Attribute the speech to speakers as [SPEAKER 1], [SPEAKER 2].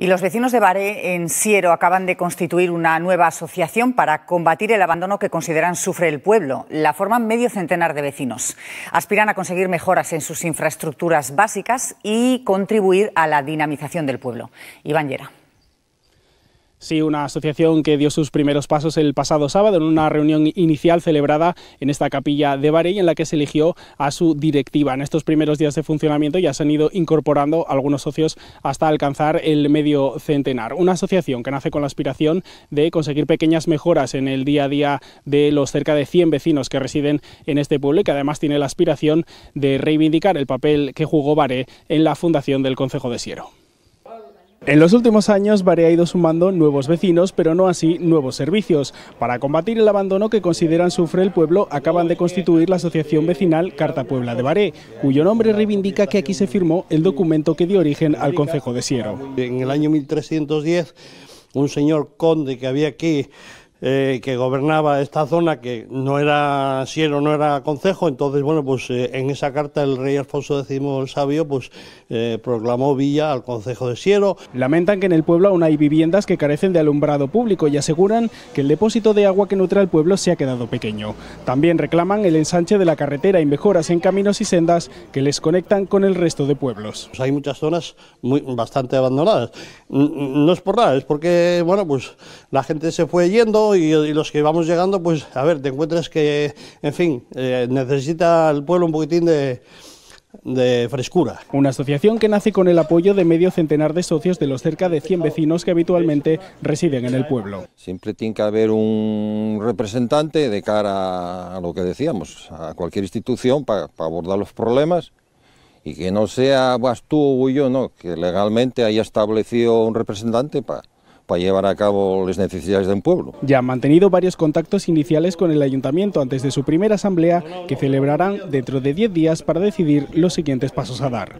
[SPEAKER 1] Y los vecinos de Baré, en Siero, acaban de constituir una nueva asociación para combatir el abandono que consideran sufre el pueblo. La forman medio centenar de vecinos. Aspiran a conseguir mejoras en sus infraestructuras básicas y contribuir a la dinamización del pueblo. Iván Yera.
[SPEAKER 2] Sí, una asociación que dio sus primeros pasos el pasado sábado en una reunión inicial celebrada en esta capilla de y en la que se eligió a su directiva. En estos primeros días de funcionamiento ya se han ido incorporando algunos socios hasta alcanzar el medio centenar. Una asociación que nace con la aspiración de conseguir pequeñas mejoras en el día a día de los cerca de 100 vecinos que residen en este pueblo y que además tiene la aspiración de reivindicar el papel que jugó Baré en la fundación del Concejo de Siero. En los últimos años, Vare ha ido sumando nuevos vecinos, pero no así nuevos servicios. Para combatir el abandono que consideran sufre el pueblo, acaban de constituir la asociación vecinal Carta Puebla de Baré, cuyo nombre reivindica que aquí se firmó el documento que dio origen al Concejo de Siero.
[SPEAKER 3] En el año 1310, un señor conde que había aquí eh, que gobernaba esta zona que no era siero, no era concejo, entonces bueno, pues eh, en esa carta el rey Alfonso X el Sabio pues eh, proclamó villa al concejo de Siero. Lamentan que en el pueblo aún hay viviendas que carecen de alumbrado público y aseguran que el depósito
[SPEAKER 2] de agua que nutre al pueblo se ha quedado pequeño. También reclaman el ensanche de la carretera y mejoras en caminos
[SPEAKER 3] y sendas que les conectan con el resto de pueblos. Pues hay muchas zonas muy, bastante abandonadas. No es por nada, es porque bueno, pues la gente se fue yendo y, los que vamos llegando, pues a ver, te encuentras que, en fin, eh, necesita el pueblo un poquitín de, frescura.
[SPEAKER 2] Una asociación que nace con el apoyo de medio centenar de socios de los cerca de 100 vecinos que habitualmente residen en el pueblo.
[SPEAKER 4] Siempre tiene que haber un representante de cara a lo que decíamos, a cualquier institución para, abordar los problemas y que no sea vas tú o yo, no, que legalmente haya establecido un representante para para llevar a cabo las necesidades de un pueblo. Ya han mantenido
[SPEAKER 2] varios contactos iniciales con el ayuntamiento antes de su primera asamblea que celebrarán dentro de 10 días para decidir los siguientes pasos a dar.